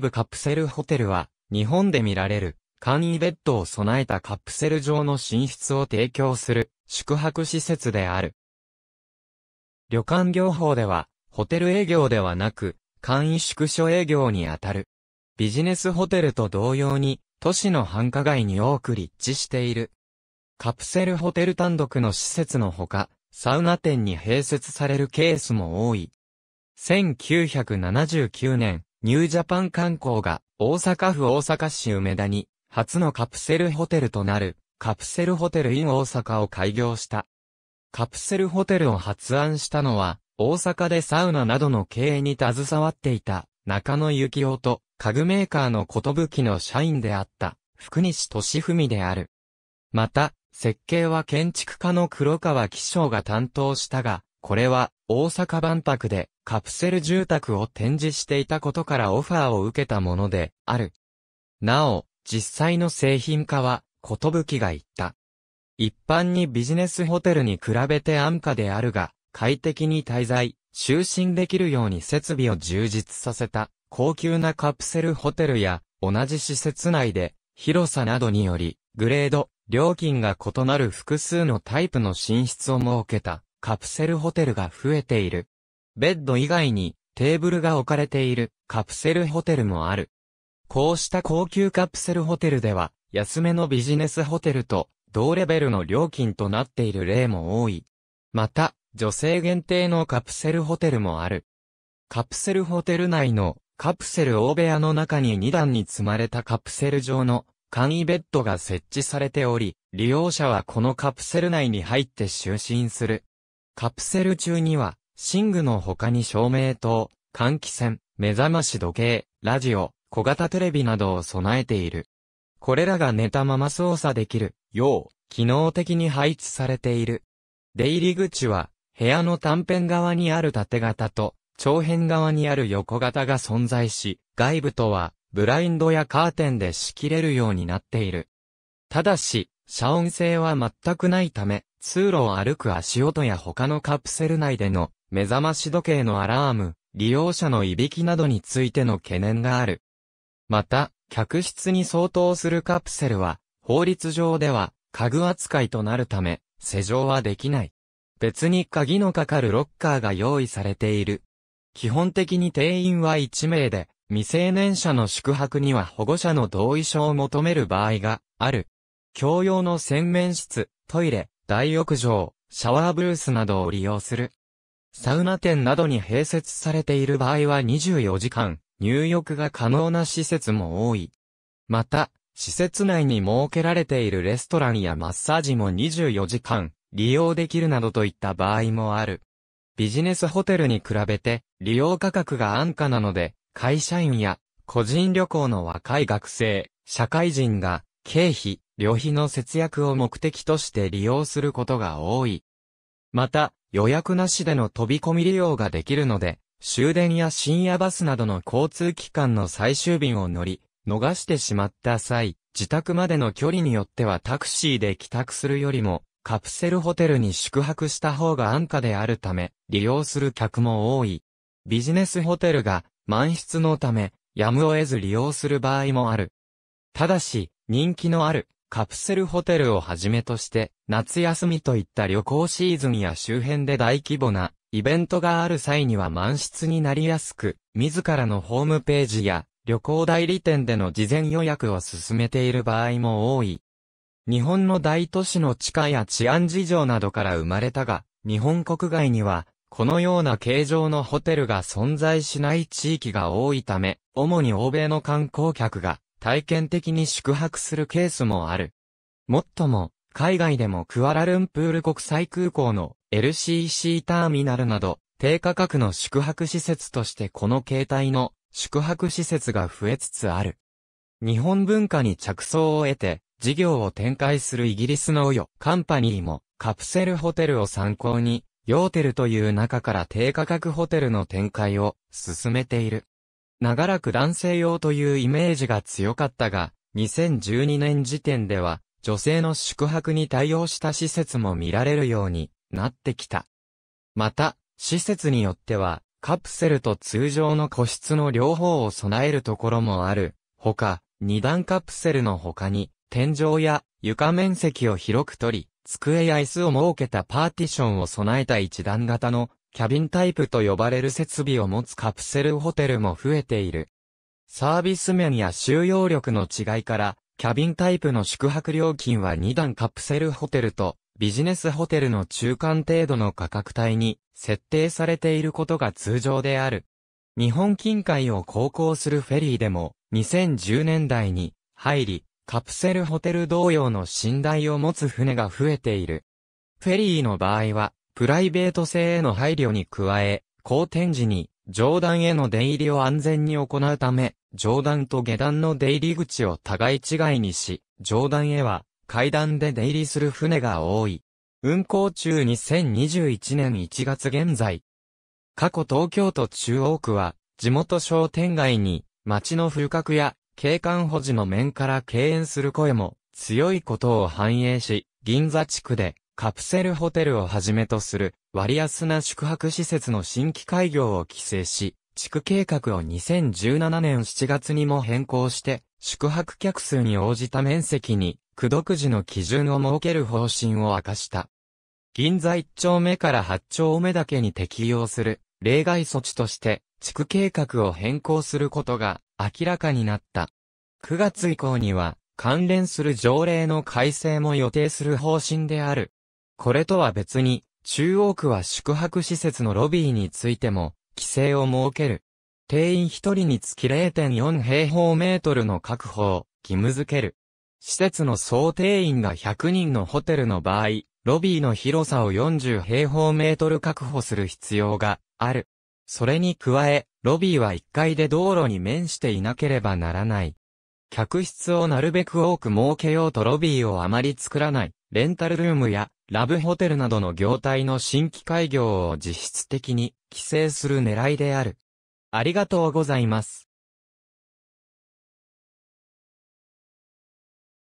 ブカプセルホテルは、日本で見られる、簡易ベッドを備えたカプセル状の寝室を提供する、宿泊施設である。旅館業法では、ホテル営業ではなく、簡易宿所営業にあたる。ビジネスホテルと同様に、都市の繁華街に多く立地している。カプセルホテル単独の施設のほか、サウナ店に併設されるケースも多い。1979年、ニュージャパン観光が大阪府大阪市梅田に初のカプセルホテルとなるカプセルホテルイン大阪を開業した。カプセルホテルを発案したのは大阪でサウナなどの経営に携わっていた中野幸男と家具メーカーの寿の社員であった福西俊文である。また、設計は建築家の黒川紀章が担当したが、これは大阪万博でカプセル住宅を展示していたことからオファーを受けたものである。なお、実際の製品化は、ことぶきが言った。一般にビジネスホテルに比べて安価であるが、快適に滞在、就寝できるように設備を充実させた、高級なカプセルホテルや、同じ施設内で、広さなどにより、グレード、料金が異なる複数のタイプの寝室を設けた。カプセルホテルが増えている。ベッド以外にテーブルが置かれているカプセルホテルもある。こうした高級カプセルホテルでは、安めのビジネスホテルと同レベルの料金となっている例も多い。また、女性限定のカプセルホテルもある。カプセルホテル内のカプセル大部屋の中に2段に積まれたカプセル状の簡易ベッドが設置されており、利用者はこのカプセル内に入って就寝するカプセル中には、寝具の他に照明灯、換気扇、目覚まし時計、ラジオ、小型テレビなどを備えている。これらが寝たまま操作できるよう、機能的に配置されている。出入り口は、部屋の短辺側にある縦型と、長辺側にある横型が存在し、外部とは、ブラインドやカーテンで仕切れるようになっている。ただし、遮音性は全くないため、通路を歩く足音や他のカプセル内での目覚まし時計のアラーム、利用者のいびきなどについての懸念がある。また、客室に相当するカプセルは、法律上では家具扱いとなるため、施錠はできない。別に鍵のかかるロッカーが用意されている。基本的に定員は1名で、未成年者の宿泊には保護者の同意書を求める場合がある。共用の洗面室、トイレ、大浴場、シャワーブースなどを利用する。サウナ店などに併設されている場合は24時間、入浴が可能な施設も多い。また、施設内に設けられているレストランやマッサージも24時間、利用できるなどといった場合もある。ビジネスホテルに比べて、利用価格が安価なので、会社員や、個人旅行の若い学生、社会人が、経費、旅費の節約を目的として利用することが多い。また、予約なしでの飛び込み利用ができるので、終電や深夜バスなどの交通機関の最終便を乗り、逃してしまった際、自宅までの距離によってはタクシーで帰宅するよりも、カプセルホテルに宿泊した方が安価であるため、利用する客も多い。ビジネスホテルが満室のため、やむを得ず利用する場合もある。ただし、人気のあるカプセルホテルをはじめとして、夏休みといった旅行シーズンや周辺で大規模なイベントがある際には満室になりやすく、自らのホームページや旅行代理店での事前予約を進めている場合も多い。日本の大都市の地下や治安事情などから生まれたが、日本国外には、このような形状のホテルが存在しない地域が多いため、主に欧米の観光客が体験的に宿泊するケースもある。もっとも、海外でもクアラルンプール国際空港の LCC ターミナルなど、低価格の宿泊施設としてこの形態の宿泊施設が増えつつある。日本文化に着想を得て、事業を展開するイギリスのオヨカンパニーもカプセルホテルを参考に、ヨーテルという中から低価格ホテルの展開を進めている。長らく男性用というイメージが強かったが、2012年時点では、女性の宿泊に対応した施設も見られるようになってきた。また、施設によっては、カプセルと通常の個室の両方を備えるところもある。ほか、二段カプセルの他に、天井や床面積を広く取り、机や椅子を設けたパーティションを備えた一段型のキャビンタイプと呼ばれる設備を持つカプセルホテルも増えている。サービス面や収容力の違いから、キャビンタイプの宿泊料金は2段カプセルホテルとビジネスホテルの中間程度の価格帯に設定されていることが通常である。日本近海を航行するフェリーでも2010年代に入り、カプセルホテル同様の寝台を持つ船が増えている。フェリーの場合は、プライベート性への配慮に加え、好天時に、上段への出入りを安全に行うため、上段と下段の出入り口を互い違いにし、上段へは階段で出入りする船が多い。運航中2021年1月現在。過去東京都中央区は、地元商店街に、町の風格や景観保持の面から敬遠する声も強いことを反映し、銀座地区でカプセルホテルをはじめとする割安な宿泊施設の新規開業を規制し、地区計画を2017年7月にも変更して、宿泊客数に応じた面積に、区独自の基準を設ける方針を明かした。銀座1丁目から8丁目だけに適用する例外措置として、地区計画を変更することが明らかになった。9月以降には、関連する条例の改正も予定する方針である。これとは別に、中央区は宿泊施設のロビーについても、規制を設ける。定員1人につき0.4平方メートルの確保を義務付ける。施設の総定員が100人のホテルの場合、ロビーの広さを40平方メートル確保する必要がある。それに加え、ロビーは1階で道路に面していなければならない。客室をなるべく多く設けようとロビーをあまり作らない。レンタルルームやラブホテルなどの業態の新規開業を実質的に規制する狙いである。ありがとうございます。